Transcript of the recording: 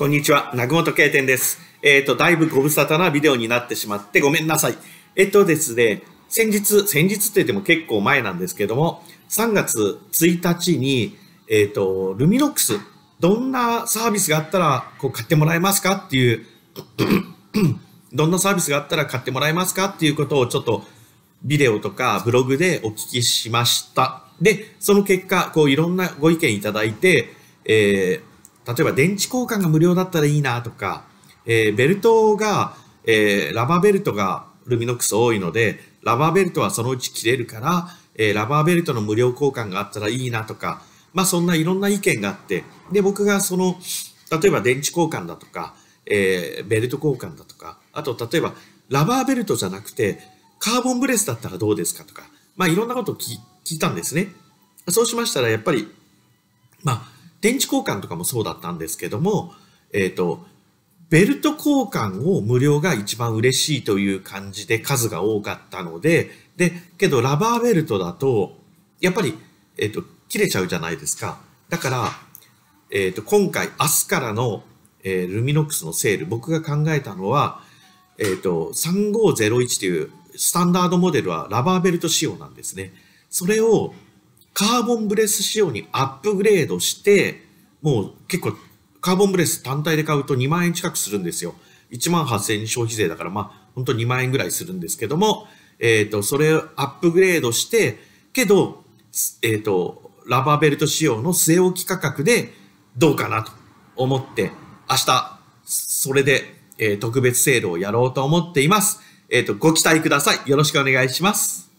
こんにちは、南本慶天です。えっ、ー、と、だいぶご無沙汰なビデオになってしまってごめんなさい。えっとですね、先日、先日って言っても結構前なんですけども、3月1日に、えっ、ー、と、ルミノックス、どんなサービスがあったらこう買ってもらえますかっていう、どんなサービスがあったら買ってもらえますかっていうことをちょっとビデオとかブログでお聞きしました。で、その結果、こういろんなご意見いただいて、えー、例えば電池交換が無料だったらいいなとか、えー、ベルトが、えー、ラバーベルトがルミノックス多いので、ラバーベルトはそのうち切れるから、えー、ラバーベルトの無料交換があったらいいなとか、まあそんないろんな意見があって、で、僕がその、例えば電池交換だとか、えー、ベルト交換だとか、あと例えばラバーベルトじゃなくて、カーボンブレスだったらどうですかとか、まあいろんなことを聞いたんですね。そうしましたらやっぱり、まあ電池交換とかもそうだったんですけども、えっ、ー、と、ベルト交換を無料が一番嬉しいという感じで数が多かったので、で、けどラバーベルトだと、やっぱり、えっ、ー、と、切れちゃうじゃないですか。だから、えっ、ー、と、今回、明日からの、えー、ルミノックスのセール、僕が考えたのは、えっ、と、3501というスタンダードモデルはラバーベルト仕様なんですね。それを、カーボンブレス仕様にアップグレードして、もう結構カーボンブレス単体で買うと2万円近くするんですよ。1万8000円消費税だから、まあ、本当2万円ぐらいするんですけども、えっ、ー、と、それをアップグレードして、けど、えっ、ー、と、ラバーベルト仕様の据え置き価格でどうかなと思って、明日、それで、えー、特別セールをやろうと思っています。えっ、と、ご期待ください。よろしくお願いします。